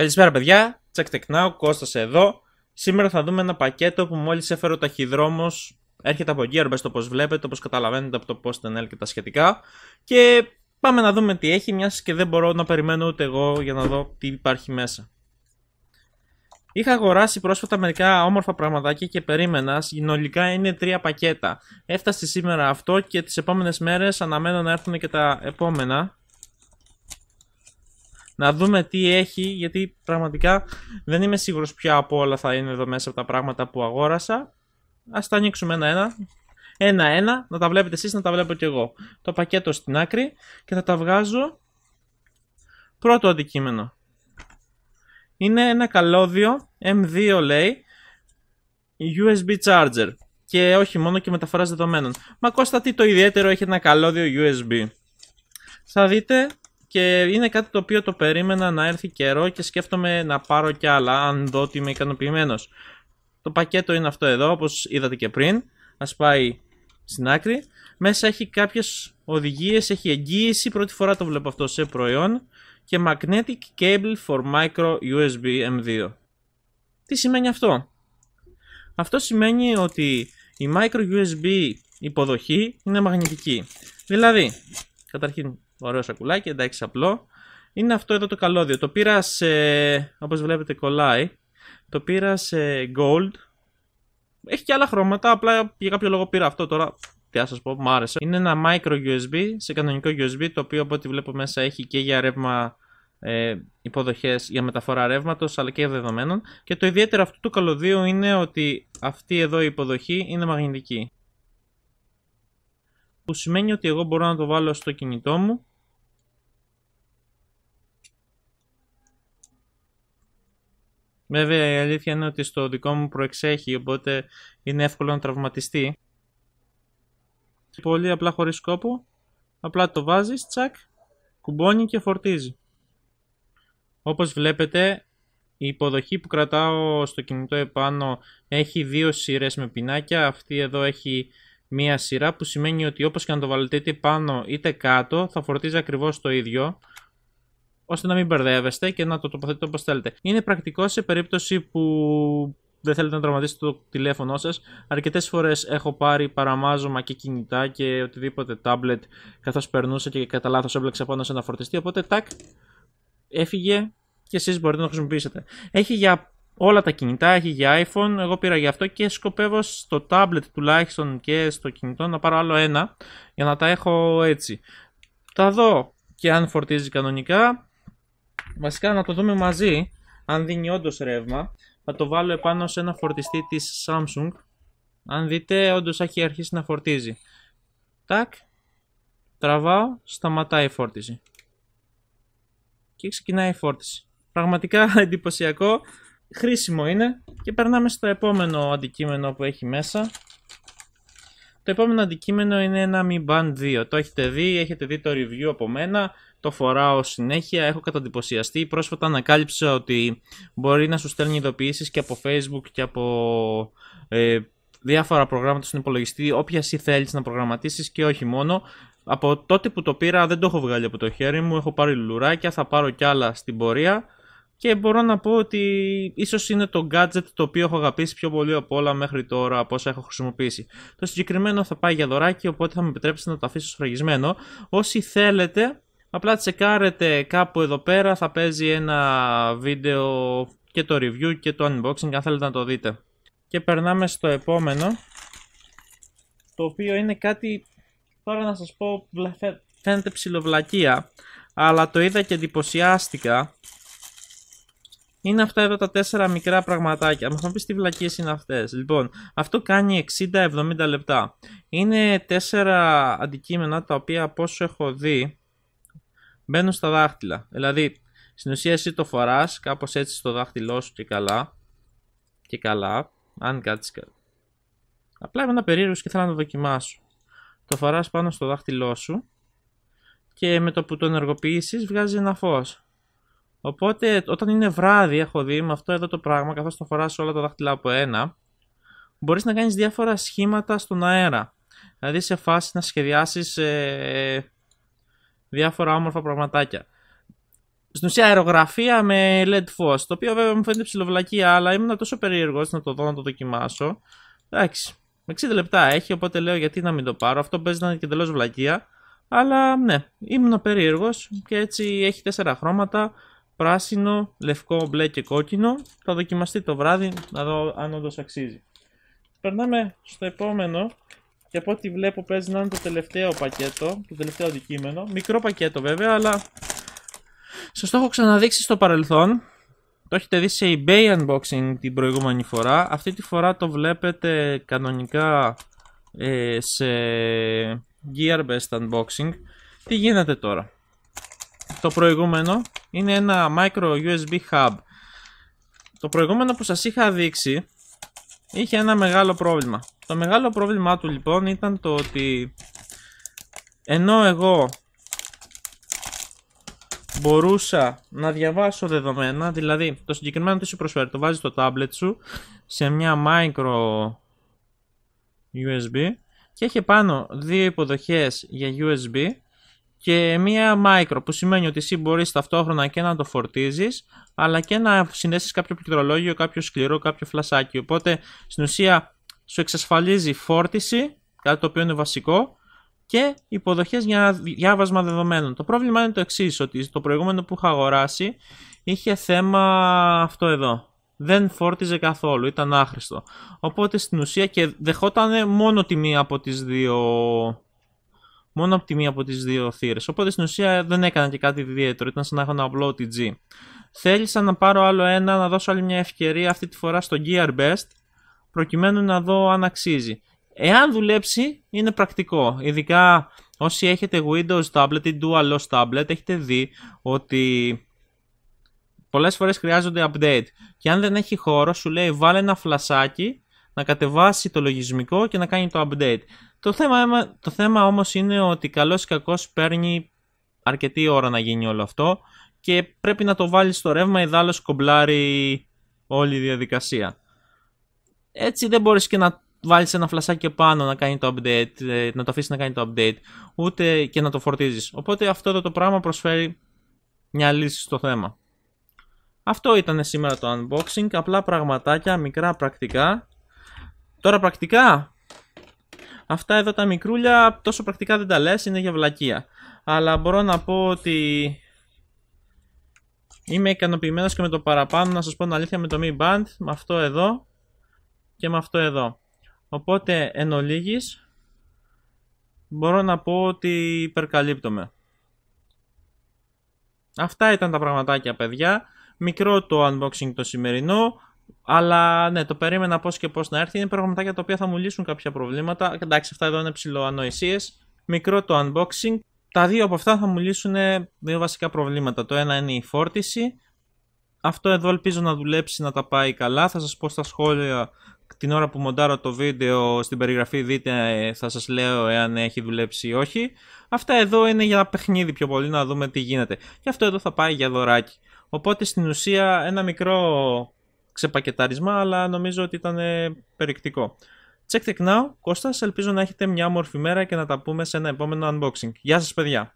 Καλησπέρα παιδιά, Check Tech Now, Κώστας εδώ. Σήμερα θα δούμε ένα πακέτο που μόλις έφερε ο ταχυδρόμος, έρχεται από Gearbest όπως βλέπετε, όπως καταλαβαίνετε από το post-nl και τα σχετικά. Και πάμε να δούμε τι έχει, μιας και δεν μπορώ να περιμένω ούτε εγώ για να δω τι υπάρχει μέσα. Είχα αγοράσει πρόσφατα μερικά όμορφα πραγματάκια και περίμενα. Συνολικά είναι τρία πακέτα. Έφτασε σήμερα αυτό και τις επόμενες μέρες αναμένω να έρθουν και τα επόμενα να δούμε τι έχει, γιατί πραγματικά δεν είμαι σίγουρος ποια από όλα θα είναι εδώ μέσα από τα πράγματα που αγόρασα. Ας τα ανοίξουμε ένα-ένα. Ένα-ένα, να τα βλέπετε εσείς, να τα βλέπω κι εγώ. Το πακέτο στην άκρη και θα τα βγάζω πρώτο αντικείμενο. Είναι ένα καλώδιο, M2 λέει, USB charger. Και όχι μόνο και μεταφοράς δεδομένων. Μα Κώστα τι το ιδιαίτερο έχει ένα καλώδιο USB. Θα δείτε και είναι κάτι το οποίο το περίμενα να έρθει καιρό και σκέφτομαι να πάρω κι άλλα αν δω ότι είμαι ικανοποιημένος. Το πακέτο είναι αυτό εδώ, όπως είδατε και πριν. Ας πάει στην άκρη. Μέσα έχει κάποιες οδηγίες, έχει εγγύηση, πρώτη φορά το βλέπω αυτό σε προϊόν. Και Magnetic Cable for Micro USB M2. Τι σημαίνει αυτό? Αυτό σημαίνει ότι η Micro USB υποδοχή είναι μαγνητική. Δηλαδή, καταρχήν Ωραίο σακουλάκι, εντάξει απλό. Είναι αυτό εδώ το καλώδιο. Το πήρα σε, όπως βλέπετε κολλάει, το πήρα σε gold. Έχει και άλλα χρώματα, απλά για κάποιο λόγο πήρα αυτό τώρα. Τι να σας πω, μου άρεσε. Είναι ένα micro USB, σε κανονικό USB, το οποίο από ό,τι βλέπω μέσα έχει και για ρεύμα ε, υποδοχές για μεταφορά ρεύματος αλλά και δεδομένων. Και το ιδιαίτερο αυτού του καλωδίου είναι ότι αυτή εδώ η υποδοχή είναι μαγνητική. Που σημαίνει ότι εγώ μπορώ να το βάλω στο κινητό μου Βέβαια η αλήθεια είναι ότι στο δικό μου προεξέχει, οπότε είναι εύκολο να τραυματιστεί. Πολύ απλά χωρίς σκόπο, απλά το βάζεις, τσακ, κουμπώνει και φορτίζει. Όπως βλέπετε η υποδοχή που κρατάω στο κινητό επάνω έχει δύο σειρές με πινάκια, αυτή εδώ έχει μία σειρά που σημαίνει ότι όπως και να το βαλτείτε πάνω είτε κάτω θα φορτίζει ακριβώς το ίδιο ώστε να μην μπερδεύεστε και να το τοποθετείτε όπως θέλετε. Είναι πρακτικό σε περίπτωση που δεν θέλετε να τραυματίσετε το τηλέφωνό σας. Αρκετές φορές έχω πάρει παραμάζωμα και κινητά και οτιδήποτε τάμπλετ καθώς περνούσε και κατά λάθος έμπλεξα πάνω σε ένα φορτιστή. Οπότε τάκ, έφυγε και εσείς μπορείτε να το χρησιμοποιήσετε. Έχει για όλα τα κινητά, έχει για iPhone, εγώ πήρα για αυτό και σκοπεύω στο tablet τουλάχιστον και στο κινητό να πάρω άλλο ένα για να τα έχω έτσι. Τα δω και αν φορτίζει κανονικά Βασικά να το δούμε μαζί, αν δίνει όντως ρεύμα. Θα το βάλω επάνω σε ένα φορτιστή της Samsung. Αν δείτε, όντως έχει αρχίσει να φορτίζει. Τάκ, τραβάω, σταματάει η φόρτιση. Και ξεκινάει η φόρτιση. Πραγματικά εντυπωσιακό, χρήσιμο είναι. Και περνάμε στο επόμενο αντικείμενο που έχει μέσα. Το επόμενο αντικείμενο είναι ένα Mi Band 2. Το έχετε δει, έχετε δει το review από μένα το φοράω συνέχεια, έχω καταντυπωσιαστεί. Πρόσφατα ανακάλυψα ότι μπορεί να σου στέλνει ειδοποιήσεις και από Facebook και από ε, διάφορα προγράμματα στον υπολογιστή, όποια εσύ θέλεις να προγραμματίσεις και όχι μόνο. Από τότε που το πήρα δεν το έχω βγάλει από το χέρι μου, έχω πάρει λουράκια, θα πάρω κι άλλα στην πορεία. Και μπορώ να πω ότι ίσως είναι το gadget το οποίο έχω αγαπήσει πιο πολύ από όλα μέχρι τώρα από όσα έχω χρησιμοποιήσει. Το συγκεκριμένο θα πάει για δωράκι, οπότε θα με επιτρέψετε να το αφήσω σφραγισμένο. Όσοι θέλετε, Απλά τσεκάρετε κάπου εδώ πέρα, θα παίζει ένα βίντεο και το review και το unboxing αν θέλετε να το δείτε. Και περνάμε στο επόμενο, το οποίο είναι κάτι, τώρα να σας πω, φαίνεται ψιλοβλακία, αλλά το είδα και εντυπωσιάστηκα. Είναι αυτά εδώ τα τέσσερα μικρά πραγματάκια. Μα θα πεις τι βλακιε ειναι είναι αυτές. Λοιπόν, αυτό κάνει 60-70 λεπτά. Είναι τέσσερα αντικείμενα τα οποία από έχω δει μπαίνουν στα δάχτυλα. Δηλαδή, στην ουσία εσύ το φοράς, κάπως έτσι στο δάχτυλό σου και καλά. Και καλά, αν κάτσεις καλά. Απλά είμαι ένα περίεργο και θέλω να το δοκιμάσω. Το φοράς πάνω στο δάχτυλό σου και με το που το ενεργοποιήσεις, βγάζει ένα φως. Οπότε όταν είναι βράδυ έχω δει με αυτό εδώ το πράγμα καθώς το φοράς όλα τα δάχτυλα από ένα μπορείς να κάνεις διάφορα σχήματα στον αέρα. Δηλαδή σε φάση να σχεδιάσεις. ε, διάφορα όμορφα πραγματάκια. Στην ουσία αερογραφία με LED φω. Το οποίο βέβαια μου φαίνεται ψηλοβλακία, αλλά ήμουν τόσο περίεργος να το δω να το δοκιμάσω. Εντάξει. με 60 λεπτά έχει, οπότε λέω γιατί να μην το πάρω. Αυτό παίζει να είναι και εντελώς βλακεία. Αλλά ναι, ήμουν περίεργος και έτσι έχει 4 χρώματα. Πράσινο, λευκό, μπλε και κόκκινο. Θα δοκιμαστεί το βράδυ να δω αν όντως αξίζει. Περνάμε στο επόμενο και από ό,τι βλέπω παίζει να είναι το τελευταίο πακέτο, το τελευταίο αντικείμενο. Μικρό πακέτο βέβαια, αλλά σας το έχω ξαναδείξει στο παρελθόν. Το έχετε δει σε eBay unboxing την προηγούμενη φορά. Αυτή τη φορά το βλέπετε κανονικά ε, σε Gearbest unboxing. Τι γίνεται τώρα. Το προηγούμενο είναι ένα micro USB hub. Το προηγούμενο που σας είχα δείξει είχε ένα μεγάλο πρόβλημα. Το μεγάλο πρόβλημά του λοιπόν ήταν το ότι ενώ εγώ μπορούσα να διαβάσω δεδομένα, δηλαδή το συγκεκριμένο τι σου προσφέρει, το βάζεις στο tablet σου σε μια micro USB και έχει πάνω δύο υποδοχές για USB και μία micro που σημαίνει ότι εσύ μπορείς ταυτόχρονα και να το φορτίζεις αλλά και να συνέσεις κάποιο πληκτρολόγιο, κάποιο σκληρό, κάποιο φλασάκι οπότε στην ουσία σου εξασφαλίζει φόρτιση, κάτι το οποίο είναι βασικό, και υποδοχές για διάβασμα δεδομένων. Το πρόβλημα είναι το εξής, ότι το προηγούμενο που είχα αγοράσει είχε θέμα αυτό εδώ. Δεν φόρτιζε καθόλου, ήταν άχρηστο. Οπότε στην ουσία και δεχόταν μόνο τη μία από τις δύο μόνο από τη μία από τις δύο θύρες. Οπότε στην ουσία δεν έκανα και κάτι ιδιαίτερο, ήταν σαν να έχω ένα απλό G. Θέλησα να πάρω άλλο ένα, να δώσω άλλη μια ευκαιρία αυτή τη φορά στο Gearbest προκειμένου να δω αν αξίζει. Εάν δουλέψει, είναι πρακτικό. Ειδικά όσοι έχετε Windows Tablet ή Dual Tablet, έχετε δει ότι πολλές φορές χρειάζονται update. Και αν δεν έχει χώρο, σου λέει βάλε ένα φλασάκι να κατεβάσει το λογισμικό και να κάνει το update. Το θέμα, το όμως είναι ότι καλός ή κακός παίρνει αρκετή ώρα να γίνει όλο αυτό και πρέπει να το βάλεις στο ρεύμα, ιδάλλως κομπλάρει όλη η διαδικασία έτσι δεν μπορείς και να βάλεις ένα φλασάκι πάνω να κάνει το update, ε, να το αφήσεις να κάνει το update, ούτε και να το φορτίζεις. Οπότε αυτό εδώ το πράγμα προσφέρει μια λύση στο θέμα. Αυτό ήταν σήμερα το unboxing, απλά πραγματάκια, μικρά πρακτικά. Τώρα πρακτικά, αυτά εδώ τα μικρούλια τόσο πρακτικά δεν τα λες, είναι για βλακεία. Αλλά μπορώ να πω ότι είμαι ικανοποιημένος και με το παραπάνω, να σας πω την αλήθεια με το Mi Band, με αυτό εδώ και με αυτό εδώ. Οπότε εν ολίγης, μπορώ να πω ότι υπερκαλύπτομαι. Αυτά ήταν τα πραγματάκια παιδιά. Μικρό το unboxing το σημερινό. Αλλά ναι, το περίμενα πώς και πώς να έρθει. Είναι πραγματάκια τα οποία θα μου λύσουν κάποια προβλήματα. Εντάξει, αυτά εδώ είναι ψηλοανοησίε. Μικρό το unboxing. Τα δύο από αυτά θα μου λύσουν δύο βασικά προβλήματα. Το ένα είναι η φόρτιση. Αυτό εδώ ελπίζω να δουλέψει, να τα πάει καλά. Θα σας πω στα σχόλια την ώρα που μοντάρω το βίντεο στην περιγραφή δείτε ε, θα σας λέω εάν έχει δουλέψει ή όχι. Αυτά εδώ είναι για παιχνίδι πιο πολύ να δούμε τι γίνεται. Και αυτό εδώ θα πάει για δωράκι. Οπότε στην ουσία ένα μικρό ξεπακετάρισμα αλλά νομίζω ότι ήταν περιεκτικό. Check it now, Κώστας, ελπίζω να έχετε μια όμορφη μέρα και να τα πούμε σε ένα επόμενο unboxing. Γεια σας παιδιά!